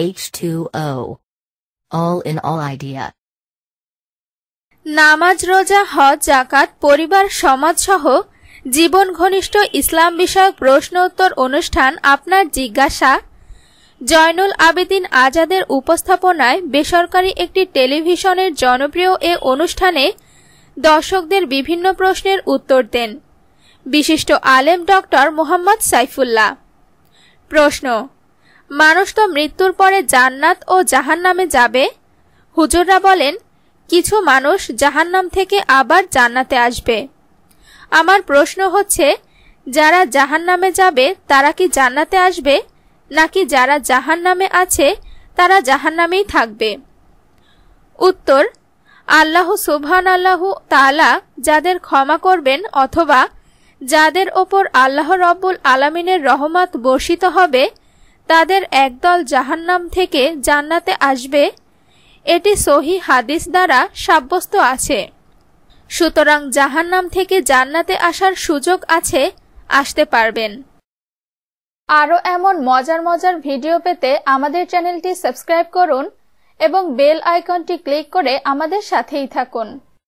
H2O. All in all idea. নামাজ রোজা হজ জাকাত পরিবার সমাজ সহ জীবন ঘনিষ্ঠ ইসলাম বিষয়ক প্রশ্ন উত্তর অনুষ্ঠান আপনার জিজ্ঞাসা জয়নুল আবেদিন আজাদের উপস্থাপনায় বেসরকারি একটি টেলিভিশনের জনপ্রিয় এ অনুষ্ঠানে দর্শকদের বিভিন্ন প্রশ্নের উত্তর দেন বিশিষ্ট আলেম ডক্টর মোহাম্মদ সাইফুল্লাহ প্রশ্ন মানুষ তো মৃত্যুর পরে জান্নাত ও জাহান নামে যাবে হুজুররা বলেন কিছু মানুষ জাহান্নাম থেকে আবার জান্নাতে আসবে আমার প্রশ্ন হচ্ছে যারা জাহান নামে যাবে তারা কি জান্নাতে আসবে নাকি যারা জাহান নামে আছে তারা জাহান নামেই থাকবে উত্তর আল্লাহ সুবহান আল্লাহ তালা যাদের ক্ষমা করবেন অথবা যাদের ওপর আল্লাহ রব্বুল আলামিনের রহমত বর্ষিত হবে তাদের একদল জাহান্নাম থেকে জান্নাতে আসবে এটি সহি হাদিস দ্বারা সাব্যস্ত আছে সুতরাং জাহান্নাম থেকে জান্নাতে আসার সুযোগ আছে আসতে পারবেন আরও এমন মজার মজার ভিডিও পেতে আমাদের চ্যানেলটি সাবস্ক্রাইব করুন এবং বেল আইকনটি ক্লিক করে আমাদের সাথেই থাকুন